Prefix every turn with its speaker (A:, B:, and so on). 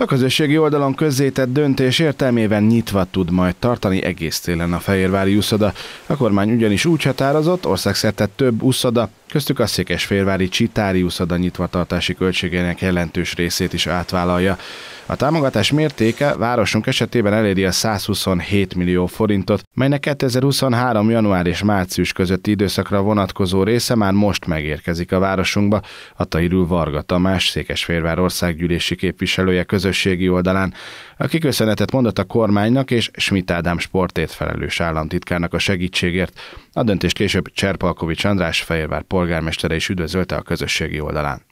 A: A közösségi oldalon közzétett döntés értelmében nyitva tud majd tartani egész télen a Fehérvári úszoda. A kormány ugyanis úgy határozott, országszerte több úszoda, köztük a Székesfehérvári Csitári úszoda nyitvatartási költségének jelentős részét is átvállalja. A támogatás mértéke városunk esetében eléri a 127 millió forintot, melynek 2023. január és március közötti időszakra vonatkozó része már most megérkezik a városunkba, A Attairül Varga Tamás, Székesférvár országgyűlési képviselője közösségi oldalán, a kiköszönetet mondott a kormánynak és Schmidt Ádám sportét felelős államtitkárnak a segítségért. A döntést később Cserpalkovics András Fejérvár polgármestere is üdvözölte a közösségi oldalán.